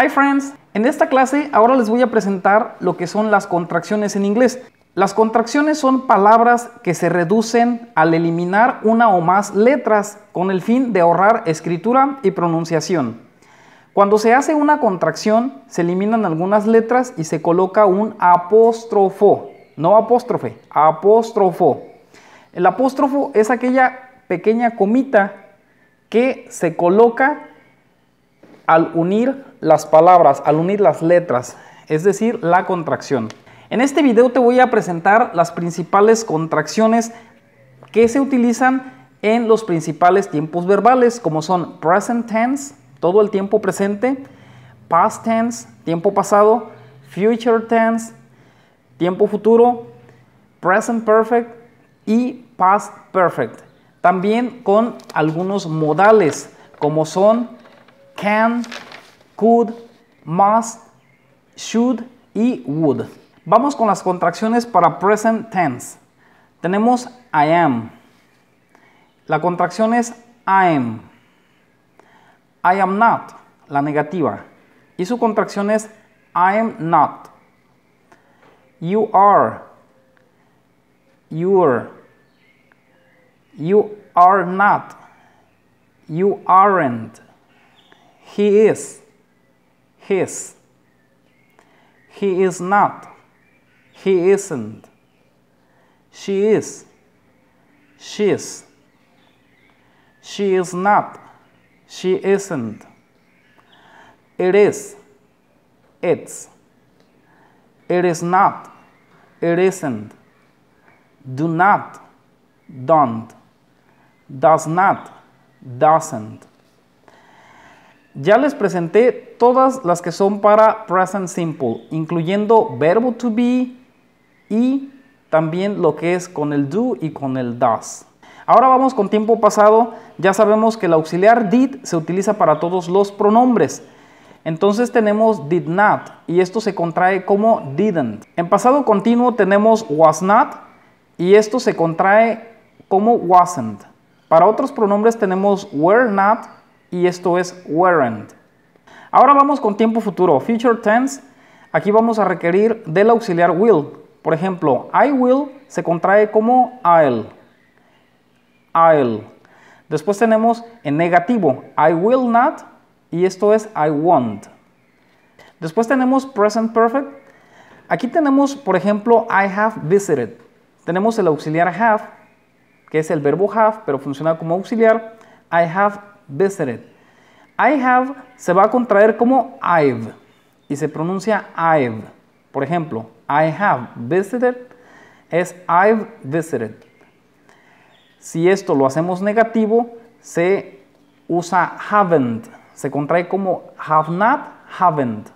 Hi friends, en esta clase ahora les voy a presentar lo que son las contracciones en inglés. Las contracciones son palabras que se reducen al eliminar una o más letras con el fin de ahorrar escritura y pronunciación. Cuando se hace una contracción, se eliminan algunas letras y se coloca un apóstrofo, no apóstrofe, apóstrofo. El apóstrofo es aquella pequeña comita que se coloca al unir las palabras, al unir las letras, es decir, la contracción. En este video te voy a presentar las principales contracciones que se utilizan en los principales tiempos verbales, como son present tense, todo el tiempo presente, past tense, tiempo pasado, future tense, tiempo futuro, present perfect y past perfect. También con algunos modales, como son can, could, must, should y would. Vamos con las contracciones para present tense. Tenemos I am. La contracción es I am. I am not, la negativa. Y su contracción es I am not. You are. You're. You are not. You aren't. He is his. He is not. He isn't. She is. She's. She is not. She isn't. It is. It's. It is not. It isn't. Do not. Don't. Does not. Doesn't. Ya les presenté todas las que son para present simple, incluyendo verbo to be y también lo que es con el do y con el does. Ahora vamos con tiempo pasado. Ya sabemos que el auxiliar did se utiliza para todos los pronombres. Entonces tenemos did not y esto se contrae como didn't. En pasado continuo tenemos was not y esto se contrae como wasn't. Para otros pronombres tenemos were not y esto es weren't. Ahora vamos con tiempo futuro, future tense. Aquí vamos a requerir del auxiliar will. Por ejemplo, I will se contrae como I'll. I'll. Después tenemos en negativo, I will not y esto es I won't. Después tenemos present perfect. Aquí tenemos, por ejemplo, I have visited. Tenemos el auxiliar have, que es el verbo have, pero funciona como auxiliar. I have Visited I have se va a contraer como I've y se pronuncia I've. Por ejemplo, I have visited es I've visited. Si esto lo hacemos negativo, se usa haven't. Se contrae como have not, haven't.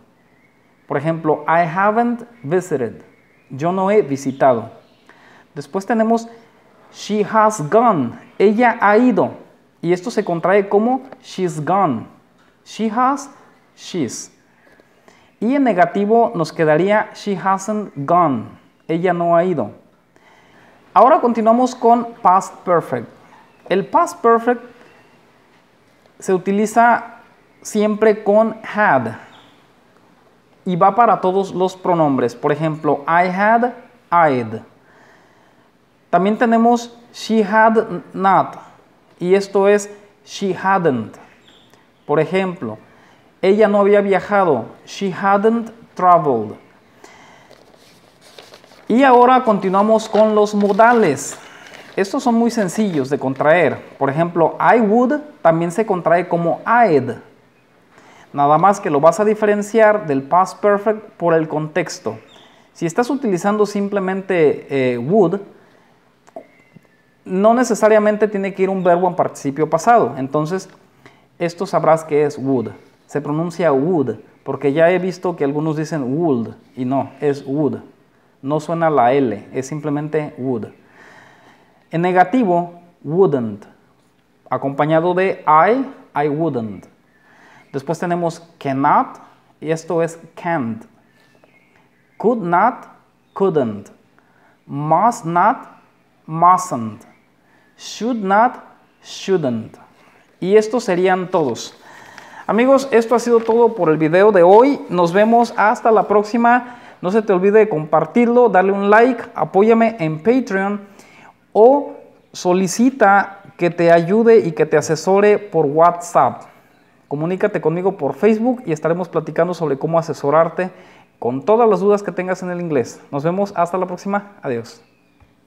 Por ejemplo, I haven't visited. Yo no he visitado. Después tenemos she has gone. Ella ha ido. Y esto se contrae como she's gone. She has, she's. Y en negativo nos quedaría she hasn't gone. Ella no ha ido. Ahora continuamos con past perfect. El past perfect se utiliza siempre con had y va para todos los pronombres. Por ejemplo, I had, I'd. También tenemos she had not y esto es she hadn't. Por ejemplo, ella no había viajado. She hadn't traveled. Y ahora continuamos con los modales. Estos son muy sencillos de contraer. Por ejemplo, I would también se contrae como I'd. Nada más que lo vas a diferenciar del past perfect por el contexto. Si estás utilizando simplemente eh, would, no necesariamente tiene que ir un verbo en participio pasado. Entonces, esto sabrás que es would. Se pronuncia would, porque ya he visto que algunos dicen would y no, es would. No suena la L, es simplemente would. En negativo, wouldn't, acompañado de I, I wouldn't. Después tenemos cannot, y esto es can't. Could not, couldn't. Must not, mustn't should not, shouldn't. Y estos serían todos. Amigos, esto ha sido todo por el video de hoy. Nos vemos hasta la próxima. No se te olvide compartirlo, darle un like, apóyame en Patreon o solicita que te ayude y que te asesore por WhatsApp. Comunícate conmigo por Facebook y estaremos platicando sobre cómo asesorarte con todas las dudas que tengas en el inglés. Nos vemos hasta la próxima. Adiós.